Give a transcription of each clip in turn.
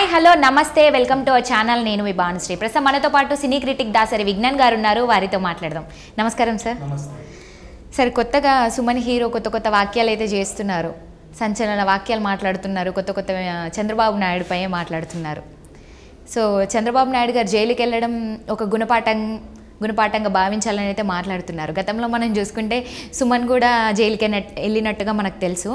Hi hello నమస్తే welcome to our channel నేను మీ భానుశ్రీ ప్రస్తుతం మనతో పాటు సినీ క్రిటిక్ దాసరి విజ్ఞాన్ గారు ఉన్నారు వారితో మాట్లాడదాం నమస్కారం సార్ సార్ కొత్తగా సుమన్ హీరో కొత్త కొత్త వాక్యాలు అయితే చేస్తున్నారు సంచలన వాక్యాలు మాట్లాడుతున్నారు కొత్త కొత్త చంద్రబాబు నాయుడు పై మాట్లాడుతున్నారు సో చంద్రబాబు నాయుడు గారు జైలుకి వెళ్ళడం ఒక గుణపాఠం గుణపాఠంగా భావించాలని అయితే మాట్లాడుతున్నారు గతంలో మనం చూసుకుంటే సుమన్ కూడా జైలుకి వెళ్ళినట్టుగా మనకు తెలుసు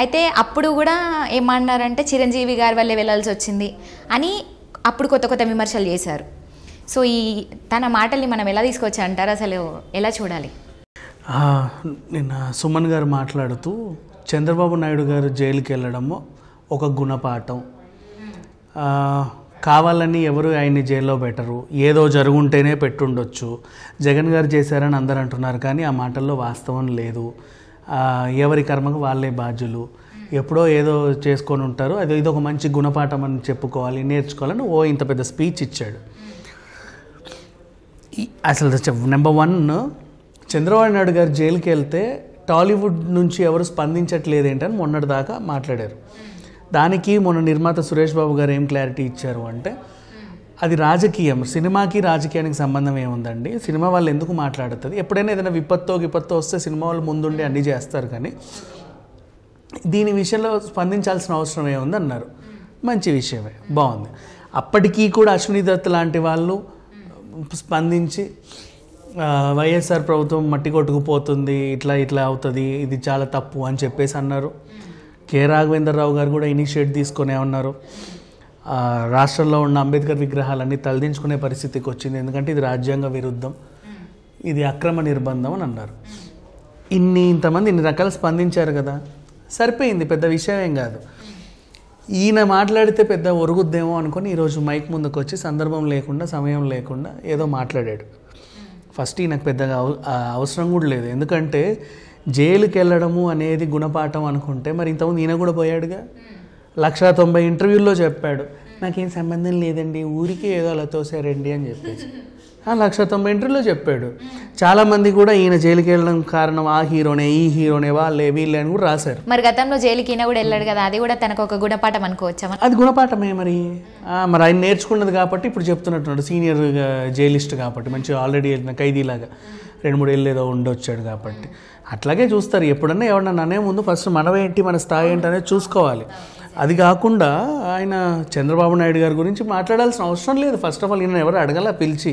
అయితే అప్పుడు కూడా ఏమన్నారంటే చిరంజీవి గారి వల్లే వెళ్ళాల్సి వచ్చింది అని అప్పుడు కొత్త కొత్త విమర్శలు చేశారు సో ఈ తన మాటల్ని మనం ఎలా తీసుకొచ్చి అంటారు అసలు ఎలా చూడాలి నిన్న సుమన్ గారు మాట్లాడుతూ చంద్రబాబు నాయుడు గారు జైలుకి వెళ్ళడము ఒక గుణపాఠం కావాలని ఎవరు ఆయన్ని జైల్లో పెట్టరు ఏదో జరుగుంటేనే పెట్టుండొచ్చు జగన్ గారు చేశారని అందరు అంటున్నారు కానీ ఆ మాటల్లో వాస్తవం లేదు ఎవరి కర్మకు వాళ్ళే బాధ్యులు ఎప్పుడో ఏదో చేసుకొని ఉంటారు అది ఇది ఒక మంచి గుణపాఠం అని చెప్పుకోవాలి నేర్చుకోవాలని ఓ ఇంత పెద్ద స్పీచ్ ఇచ్చాడు అసలు నెంబర్ వన్ చంద్రబాబు నాయుడు గారు జైలుకి వెళ్తే టాలీవుడ్ నుంచి ఎవరు స్పందించట్లేదు ఏంటని మొన్నటిదాకా మాట్లాడారు దానికి మొన్న నిర్మాత సురేష్ బాబు గారు ఏం క్లారిటీ ఇచ్చారు అంటే అది రాజకీయం సినిమాకి రాజకీయానికి సంబంధం ఏముందండి సినిమా వాళ్ళు ఎందుకు మాట్లాడుతుంది ఎప్పుడైనా ఏదైనా విపత్తు విపత్తు వస్తే సినిమా వాళ్ళు ముందుండి అన్నీ చేస్తారు కానీ దీని విషయంలో స్పందించాల్సిన అవసరం ఏముంది అన్నారు మంచి విషయమే బాగుంది అప్పటికీ కూడా అశ్విని దత్ లాంటి వాళ్ళు స్పందించి వైఎస్ఆర్ ప్రభుత్వం మట్టి కొట్టుకుపోతుంది ఇట్లా ఇట్లా అవుతుంది ఇది చాలా తప్పు అని చెప్పేసి అన్నారు కె రాఘవేంద్రరావు గారు కూడా ఇనిషియేట్ తీసుకునే ఉన్నారు రాష్ట్రంలో ఉన్న అంబేద్కర్ విగ్రహాలన్నీ తలదించుకునే పరిస్థితికి వచ్చింది ఎందుకంటే ఇది రాజ్యాంగ విరుద్ధం ఇది అక్రమ నిర్బంధం అని అన్నారు ఇన్ని ఇంతమంది ఇన్ని రకాలు స్పందించారు కదా సరిపోయింది పెద్ద విషయం ఏం కాదు ఈయన మాట్లాడితే పెద్ద ఒరుగుద్దేమో అనుకుని ఈరోజు మైక్ ముందుకు వచ్చి సందర్భం లేకుండా సమయం లేకుండా ఏదో మాట్లాడాడు ఫస్ట్ ఈయనకు పెద్దగా అవసరం కూడా లేదు ఎందుకంటే జైలుకి వెళ్ళడము అనేది గుణపాఠం అనుకుంటే మరి ఇంతకుముందు ఈయన కూడా పోయాడుగా లక్ష తొంభై ఇంటర్వ్యూల్లో చెప్పాడు నాకేం సంబంధం లేదండి ఊరికే ఏదో అలా తోసారండి అని చెప్పేసి లక్ష తొంభై ఇంటర్వ్యూలో చెప్పాడు చాలామంది కూడా ఈయన జైలుకి వెళ్ళడం కారణం ఆ హీరోనే ఈ హీరోనే వాళ్ళే వీళ్ళే అని కూడా రాశారు మరి గతంలో జైలుకి అయినా కూడా వెళ్ళాడు కదా అది కూడా తనకు ఒక గుణపాఠం అనుకోవచ్చా అది గుణపాఠమే మరి మరి ఆయన నేర్చుకున్నది కాబట్టి ఇప్పుడు చెప్తున్నట్టున్నాడు సీనియర్ జైలిస్ట్ కాబట్టి మంచి ఆల్రెడీ వెళ్ళిన ఖైదీలాగా రెండు మూడు ఏళ్ళు ఏదో ఉండొచ్చాడు కాబట్టి అట్లాగే చూస్తారు ఎప్పుడన్నా ఎవరన్నా నన్నే ముందు ఫస్ట్ మనవేంటి మన స్థాయి ఏంటి అనేది చూసుకోవాలి అది కాకుండా ఆయన చంద్రబాబు నాయుడు గారి గురించి మాట్లాడాల్సిన అవసరం లేదు ఫస్ట్ ఆఫ్ ఆల్ ఈయన ఎవరు అడగల పిలిచి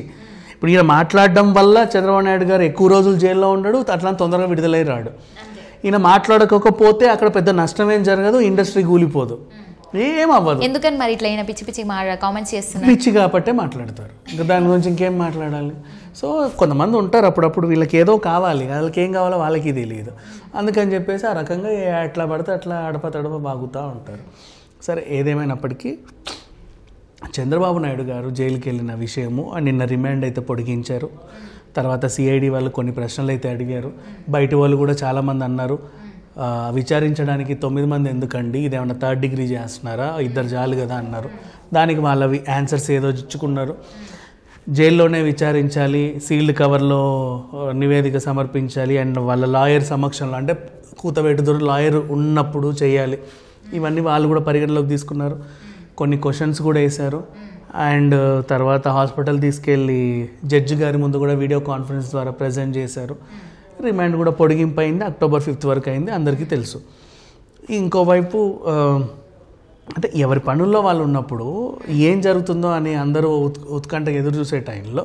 ఇప్పుడు ఈయన మాట్లాడడం వల్ల చంద్రబాబు నాయుడు గారు ఎక్కువ రోజులు జైల్లో ఉండడు అట్లా తొందరగా విడుదలై రాడు ఈయన మాట్లాడకపోతే అక్కడ పెద్ద నష్టం ఏం జరగదు ఇండస్ట్రీ కూలిపోదు ఏం అవ్వదు ఎందుకని మరి ఇట్లా పిచ్చి పిచ్చి కామెంట్స్ చేస్తున్నారు పిచ్చి కాబట్టే మాట్లాడతారు ఇంకా దాని గురించి ఇంకేం మాట్లాడాలి సో కొంతమంది ఉంటారు అప్పుడప్పుడు వీళ్ళకి ఏదో కావాలి వాళ్ళకి ఏం కావాలో వాళ్ళకి తెలియదు అందుకని చెప్పేసి ఆ రకంగా అట్లా పడితే అట్లా అడప తడప బాగుతూ ఉంటారు సరే ఏదేమైనప్పటికీ చంద్రబాబు నాయుడు గారు జైలుకి వెళ్ళిన విషయము నిన్న రిమాండ్ అయితే పొడిగించారు తర్వాత సిఐడి వాళ్ళు కొన్ని ప్రశ్నలు అయితే అడిగారు బయట వాళ్ళు కూడా చాలామంది అన్నారు విచారించడానికి తొమ్మిది మంది ఎందుకండి ఇదేమన్నా థర్డ్ డిగ్రీ చేస్తున్నారా ఇద్దరు చాలు కదా అన్నారు దానికి వాళ్ళవి ఆన్సర్స్ ఏదో ఇచ్చుకున్నారు జైల్లోనే విచారించాలి సీల్డ్ కవర్లో నివేదిక సమర్పించాలి అండ్ వాళ్ళ లాయర్ సమక్షంలో అంటే కూతవేటు దొర లాయర్ ఉన్నప్పుడు చేయాలి ఇవన్నీ వాళ్ళు కూడా పరిగణలోకి తీసుకున్నారు కొన్ని క్వశ్చన్స్ కూడా వేశారు అండ్ తర్వాత హాస్పిటల్ తీసుకెళ్ళి జడ్జి గారి ముందు కూడా వీడియో కాన్ఫరెన్స్ ద్వారా ప్రజెంట్ చేశారు రిమాండ్ కూడా పొడిగింపు అయింది అక్టోబర్ ఫిఫ్త్ వరకు అయింది అందరికీ తెలుసు ఇంకోవైపు అంటే ఎవరి పనుల్లో వాళ్ళు ఉన్నప్పుడు ఏం జరుగుతుందో అని అందరూ ఉత్కంఠ ఎదురు చూసే టైంలో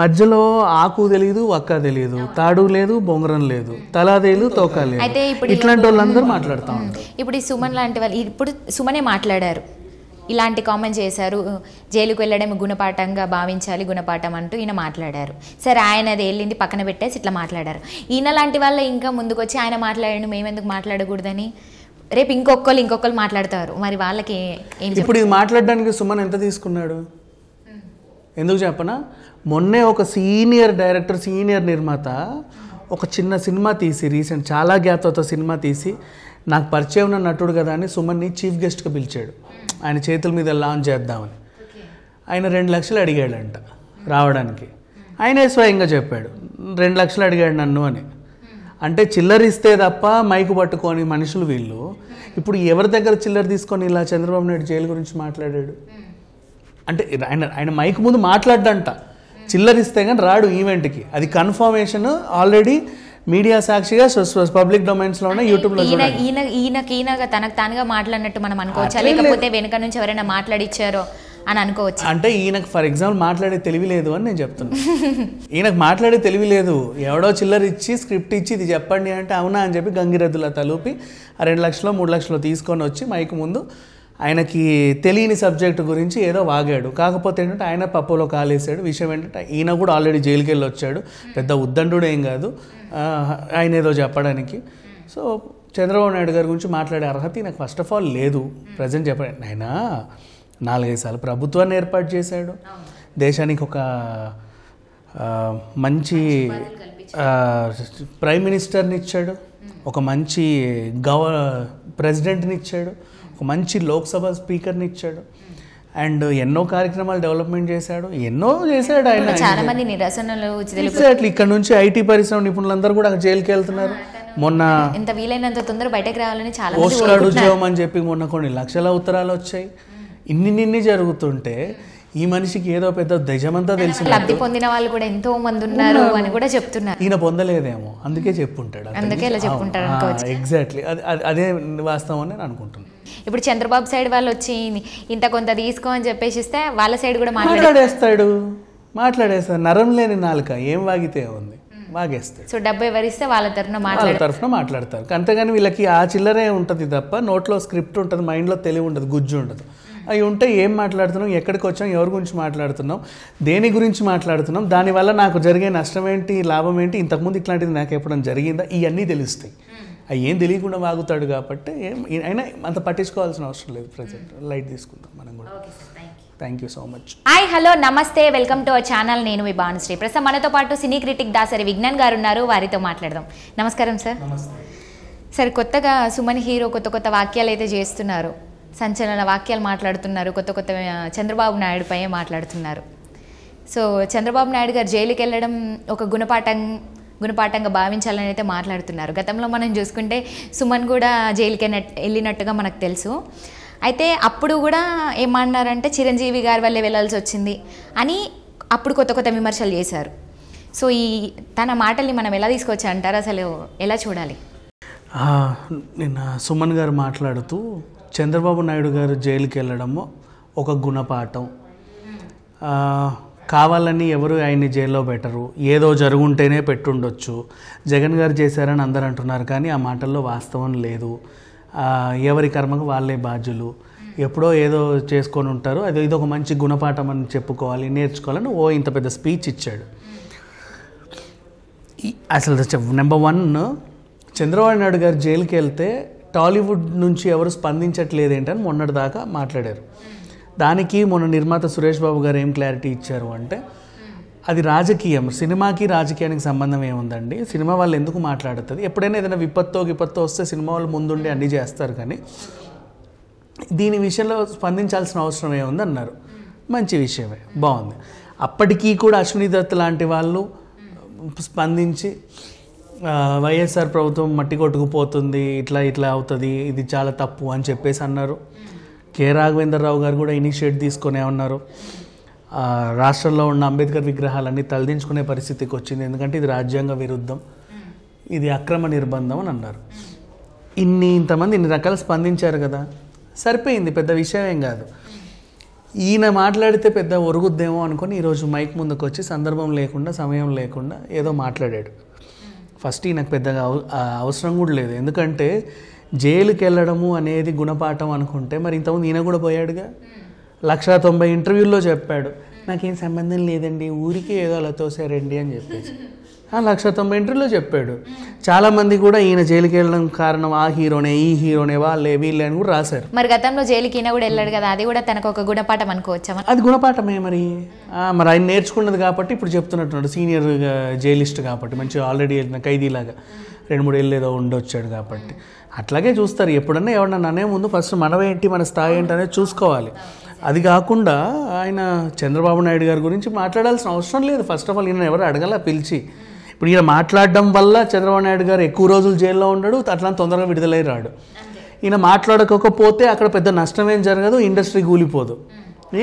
మధ్యలో ఆకు తెలియదు ఒక్క తెలియదు తాడు లేదు బొంగరం లేదు తలాదేలు తోక లేదు అయితే ఇప్పుడు ఇట్లాంటి వాళ్ళందరూ మాట్లాడుతూ ఉంటారు ఇప్పుడు ఈ సుమన్ లాంటి వాళ్ళు ఇప్పుడు సుమనే మాట్లాడారు ఇలాంటి కామెంట్ చేశారు జైలుకు వెళ్ళడం గుణపాఠంగా భావించాలి గుణపాఠం అంటూ ఈయన మాట్లాడారు సరే ఆయన అది వెళ్ళింది పక్కన పెట్టేసి ఇట్లా మాట్లాడారు ఈయన లాంటి వాళ్ళ ఇంకా ముందుకొచ్చి ఆయన మాట్లాడండి మేమెందుకు మాట్లాడకూడదని రేపు ఇంకొకళ్ళు ఇంకొకళ్ళు మాట్లాడతారు మరి వాళ్ళకి ఇప్పుడు ఇది మాట్లాడడానికి సుమన్ ఎంత తీసుకున్నాడు ఎందుకు చెప్పనా మొన్నే ఒక సీనియర్ డైరెక్టర్ సీనియర్ నిర్మాత ఒక చిన్న సినిమా తీసి రీసెంట్ చాలా జ్ఞాతతో సినిమా తీసి నాకు పరిచయం ఉన్న నటుడు కదా అని సుమన్ని చీఫ్ గెస్ట్గా పిలిచాడు ఆయన చేతుల మీద లాంచ్ చేద్దామని ఆయన రెండు లక్షలు అడిగాడంట రావడానికి ఆయనే స్వయంగా చెప్పాడు రెండు లక్షలు అడిగాడు నన్ను అని అంటే చిల్లర ఇస్తే తప్ప మైకు పట్టుకొని మనుషులు వీళ్ళు ఇప్పుడు ఎవరి దగ్గర చిల్లర తీసుకొని ఇలా చంద్రబాబు నాయుడు జైలు గురించి మాట్లాడాడు అంటే ఆయన ఆయన మైక్ ముందు మాట్లాడంట చిల్లర ఇస్తే కానీ రాడు ఈవెంట్కి అది కన్ఫర్మేషన్ ఆల్రెడీ మీడియా సాక్షిగా పబ్లిక్ డొమైన్స్ లో యూట్యూబ్ లో ఈయన ఈయనకి ఈయనగా తనకు తానుగా మాట్లాడినట్టు మనం అనుకోవచ్చా లేకపోతే వెనుక నుంచి ఎవరైనా మాట్లాడిచ్చారో అని అనుకోవచ్చు అంటే ఈయనకు ఫర్ ఎగ్జాంపుల్ మాట్లాడే తెలివి లేదు అని నేను చెప్తున్నాను ఈయనకు మాట్లాడే తెలివి లేదు ఎవడో చిల్లర ఇచ్చి స్క్రిప్ట్ ఇచ్చి ఇది చెప్పండి అంటే అవునా అని చెప్పి గంగిరెద్దుల తలూపి రెండు లక్షలు మూడు లక్షలు తీసుకొని వచ్చి మైక్ ముందు ఆయనకి తెలియని సబ్జెక్టు గురించి ఏదో వాగాడు కాకపోతే ఏంటంటే ఆయన పప్పులో కాలేసాడు విషయం ఏంటంటే ఈయన కూడా ఆల్రెడీ జైలుకి వెళ్ళి వచ్చాడు పెద్ద ఉద్దండుడు ఏం కాదు ఆయన ఏదో చెప్పడానికి సో చంద్రబాబు నాయుడు గారి గురించి మాట్లాడే అర్హత నాకు ఫస్ట్ ఆఫ్ ఆల్ లేదు ప్రజెంట్ చెప్పండి ఆయన నాలుగైదు సార్లు ప్రభుత్వాన్ని ఏర్పాటు చేశాడు దేశానికి ఒక మంచి ప్రైమ్ మినిస్టర్ని ఇచ్చాడు ఒక మంచి గవ ప్రెసిడెంట్ని ఇచ్చాడు ఒక మంచి లోక్సభ స్పీకర్ని ఇచ్చాడు అండ్ ఎన్నో కార్యక్రమాలు డెవలప్మెంట్ చేశాడు ఎన్నో చేశాడు ఆయన చాలా మంది నిరసనలు ఇక్కడ నుంచి ఐటీ పరిశ్రమ నిపుణులందరూ కూడా జైలుకి వెళ్తున్నారు మొన్న ఇంత వీలైనంత తొందర బయటకు రావాలని చాలా పోస్ట్ గార్డ్ ఉద్యోగం అని చెప్పి మొన్న కొన్ని లక్షల ఉత్తరాలు వచ్చాయి ఇన్ని నిన్ని జరుగుతుంటే ఈ మనిషికి ఏదో పెద్ద దజమంతా తెలిసి లబ్ధి పొందిన వాళ్ళు కూడా ఎంతో మంది ఉన్నారు అని కూడా చెప్తున్నారు ఈయన పొందలేదేమో అందుకే చెప్పుంటాడు అందుకే ఇలా చెప్పుంటాడు ఎగ్జాక్ట్లీ అదే వాస్తవం అని నేను అనుకుంటున్నాను ఇప్పుడు చంద్రబాబు సైడ్ వాళ్ళు వచ్చి ఇంత కొంత తీసుకో అని చెప్పేసి ఇస్తే వాళ్ళ సైడ్ కూడా మాట్లాడేస్తాడు మాట్లాడేస్తాడు నరం లేని నాలుక ఏం వాగితే ఉంది వాగేస్తాడు సో డబ్బు ఎవరిస్తే వాళ్ళ తరఫున వాళ్ళ తరఫున మాట్లాడతారు అంతేగాని వీళ్ళకి ఆ చిల్లరే ఉంటుంది తప్ప నోట్లో స్క్రిప్ట్ ఉంటుంది మైండ్లో తెలివి ఉండదు గుజ్జు ఉండదు అవి ఉంటే ఏం మాట్లాడుతున్నాం ఎక్కడికి వచ్చాం ఎవరి గురించి మాట్లాడుతున్నాం దేని గురించి మాట్లాడుతున్నాం దానివల్ల నాకు జరిగే నష్టం ఏంటి లాభం ఏంటి ఇంతకుముందు ఇట్లాంటిది నాకు ఎప్పుడైనా జరిగిందా ఇవన్నీ తెలుస్తాయి అవి ఏం తెలియకుండా వాగుతాడు కాబట్టి ఏం అయినా అంత పట్టించుకోవాల్సిన అవసరం లేదు ప్రజెంట్ hmm. లైట్ తీసుకుందాం మనం కూడా thank you so much hi hello నమస్తే వెల్కమ్ టు అవర్ ఛానల్ నేను మీ భానుశ్రీ ప్రస్తుతం మనతో పాటు సినీ క్రిటిక్ దాసరి విజ్ఞాన్ గారు ఉన్నారు వారితో మాట్లాడదాం నమస్కారం సార్ సార్ కొత్తగా సుమన్ హీరో కొత్త కొత్త వాక్యాలు అయితే చేస్తున్నారు సంచలన వాక్యాలు మాట్లాడుతున్నారు కొత్త కొత్త చంద్రబాబు నాయుడుపై మాట్లాడుతున్నారు సో చంద్రబాబు నాయుడు గారు జైలుకి వెళ్ళడం ఒక గుణపాఠం గుణపాఠంగా భావించాలని అయితే మాట్లాడుతున్నారు గతంలో మనం చూసుకుంటే సుమన్ కూడా జైలుకి వెళ్ళినట్టుగా మనకు తెలుసు అయితే అప్పుడు కూడా ఏమన్నారంటే చిరంజీవి గారి వల్లే వెళ్ళాల్సి వచ్చింది అని అప్పుడు కొత్త కొత్త విమర్శలు చేశారు సో ఈ తన మాటల్ని మనం ఎలా తీసుకొచ్చా అంటారు అసలు ఎలా చూడాలి నిన్న సుమన్ గారు మాట్లాడుతూ చంద్రబాబు నాయుడు గారు జైలుకి వెళ్ళడము ఒక గుణపాఠం కావాలని ఎవరు ఆయన్ని జైల్లో పెట్టరు ఏదో జరుగుంటేనే పెట్టుండొచ్చు జగన్ గారు చేశారని అందరు అంటున్నారు కానీ ఆ మాటల్లో వాస్తవం లేదు ఎవరి కర్మకు వాళ్ళే బాధ్యులు ఎప్పుడో ఏదో చేసుకొని ఉంటారు అది ఇది ఒక మంచి గుణపాఠం అని చెప్పుకోవాలి నేర్చుకోవాలని ఓ ఇంత పెద్ద స్పీచ్ ఇచ్చాడు అసలు నెంబర్ వన్ చంద్రబాబు నాయుడు గారు జైలుకి వెళ్తే టాలీవుడ్ నుంచి ఎవరు స్పందించట్లేదేంటని మొన్నటిదాకా మాట్లాడారు దానికి మొన్న నిర్మాత సురేష్ బాబు గారు ఏం క్లారిటీ ఇచ్చారు అంటే అది రాజకీయం సినిమాకి రాజకీయానికి సంబంధం ఏముందండి సినిమా వాళ్ళు ఎందుకు మాట్లాడుతుంది ఎప్పుడైనా ఏదైనా విపత్తో విపత్తో వస్తే సినిమా వాళ్ళు ముందుండి అన్ని చేస్తారు కానీ దీని విషయంలో స్పందించాల్సిన అవసరం ఏముంది అన్నారు మంచి విషయమే బాగుంది అప్పటికీ కూడా అశ్విని దత్ లాంటి వాళ్ళు స్పందించి వైఎస్ఆర్ ప్రభుత్వం మట్టి కొట్టుకుపోతుంది ఇట్లా ఇట్లా అవుతుంది ఇది చాలా తప్పు అని చెప్పేసి అన్నారు కె రాఘవేంద్రరావు గారు కూడా ఇనిషియేట్ తీసుకునే ఉన్నారు రాష్ట్రంలో ఉన్న అంబేద్కర్ విగ్రహాలన్నీ తలదించుకునే పరిస్థితికి వచ్చింది ఎందుకంటే ఇది రాజ్యాంగ విరుద్ధం ఇది అక్రమ నిర్బంధం అని అన్నారు ఇన్ని ఇంతమంది ఇన్ని రకాలు స్పందించారు కదా సరిపోయింది పెద్ద విషయం ఏం కాదు ఈయన మాట్లాడితే పెద్ద ఒరుగుద్దేమో అనుకుని ఈరోజు మైక్ ముందుకు వచ్చి సందర్భం లేకుండా సమయం లేకుండా ఏదో మాట్లాడాడు ఫస్ట్ నాకు పెద్దగా అవసరం కూడా లేదు ఎందుకంటే జైలుకి వెళ్ళడము అనేది గుణపాఠం అనుకుంటే మరి ఇంతకుముందు ఈయన కూడా పోయాడుగా లక్ష తొంభై ఇంటర్వ్యూల్లో చెప్పాడు నాకేం సంబంధం లేదండి ఊరికే ఏదో అలా తోసారండి అని చెప్పేసి లక్ష తొంభై ఇంటర్లో చెప్పాడు చాలామంది కూడా ఈయన జైలుకి వెళ్ళడం కారణం ఆ హీరోనే ఈ హీరోనే వాళ్ళే వీళ్ళే అని కూడా రాశారు మరి గతంలో జైలుకి ఈయన కూడా వెళ్ళాడు కదా అది కూడా తనకు ఒక గుణపాఠం అనుకోవచ్చా అది గుణపాఠమే మరి మరి ఆయన నేర్చుకున్నది కాబట్టి ఇప్పుడు చెప్తున్నట్టున్నాడు సీనియర్ జైలిస్ట్ కాబట్టి మంచి ఆల్రెడీ వెళ్ళిన ఖైదీలాగా రెండు మూడు ఏళ్ళు ఏదో ఉండొచ్చాడు కాబట్టి అట్లాగే చూస్తారు ఎప్పుడన్నా ఎవరన్నా ననే ముందు ఫస్ట్ మనవేంటి మన స్థాయి ఏంటి అనేది చూసుకోవాలి అది కాకుండా ఆయన చంద్రబాబు నాయుడు గారి గురించి మాట్లాడాల్సిన అవసరం లేదు ఫస్ట్ ఆఫ్ ఆల్ ఈయన ఎవరు అడగల పిలిచి ఇప్పుడు ఈయన మాట్లాడడం వల్ల చంద్రబాబు నాయుడు గారు ఎక్కువ రోజులు జైల్లో ఉండడు అట్లా తొందరగా విడుదలై రాడు ఈయన మాట్లాడకపోతే అక్కడ పెద్ద నష్టం ఏం జరగదు ఇండస్ట్రీ కూలిపోదు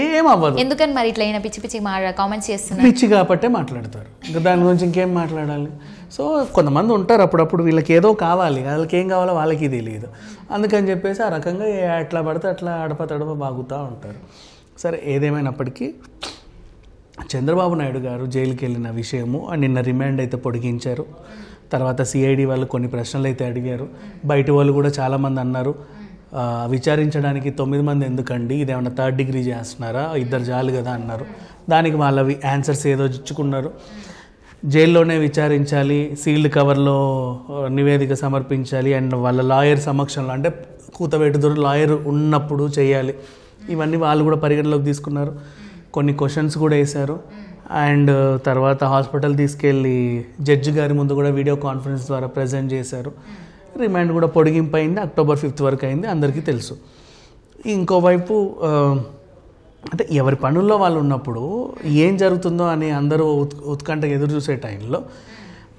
ఏం అవ్వదు ఎందుకని మరి ఇట్లా అయినా పిచ్చి పిచ్చి కామెంట్స్ చేస్తున్నారు పిచ్చి కాబట్టే మాట్లాడతారు ఇంకా దాని గురించి ఇంకేం మాట్లాడాలి సో కొంతమంది ఉంటారు అప్పుడప్పుడు వీళ్ళకి ఏదో కావాలి వాళ్ళకి ఏం కావాలో వాళ్ళకి తెలియదు అందుకని చెప్పేసి ఆ రకంగా అట్లా పడితే అట్లా అడప తడప బాగుతూ ఉంటారు సరే ఏదేమైనప్పటికీ చంద్రబాబు నాయుడు గారు జైలుకి వెళ్ళిన విషయము నిన్న రిమాండ్ అయితే పొడిగించారు తర్వాత సిఐడి వాళ్ళు కొన్ని ప్రశ్నలు అయితే అడిగారు బయట వాళ్ళు కూడా చాలామంది అన్నారు విచారించడానికి తొమ్మిది మంది ఎందుకండి ఇదేమన్నా థర్డ్ డిగ్రీ చేస్తున్నారా ఇద్దరు చాలు కదా అన్నారు దానికి వాళ్ళవి ఆన్సర్స్ ఏదో ఇచ్చుకున్నారు జైల్లోనే విచారించాలి సీల్డ్ కవర్లో నివేదిక సమర్పించాలి అండ్ వాళ్ళ లాయర్ సమక్షంలో అంటే కూతవేటుదూరు లాయర్ ఉన్నప్పుడు చేయాలి ఇవన్నీ వాళ్ళు కూడా పరిగణలోకి తీసుకున్నారు కొన్ని క్వశ్చన్స్ కూడా వేశారు అండ్ uh, తర్వాత హాస్పిటల్ తీసుకెళ్ళి జడ్జి గారి ముందు కూడా వీడియో కాన్ఫరెన్స్ ద్వారా ప్రజెంట్ చేశారు రిమాండ్ కూడా పొడిగింపు అయింది అక్టోబర్ ఫిఫ్త్ వరకు అయింది అందరికీ తెలుసు ఇంకోవైపు uh, అంటే ఎవరి పనుల్లో వాళ్ళు ఉన్నప్పుడు ఏం జరుగుతుందో అని అందరూ ఉత్కంఠ ఎదురు చూసే టైంలో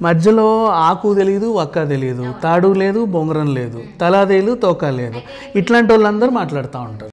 మధ్యలో ఆకు తెలియదు ఒక్క తెలియదు తాడు లేదు బొంగరం లేదు తలా తోక లేదు ఇట్లాంటి వాళ్ళందరూ మాట్లాడుతూ ఉంటారు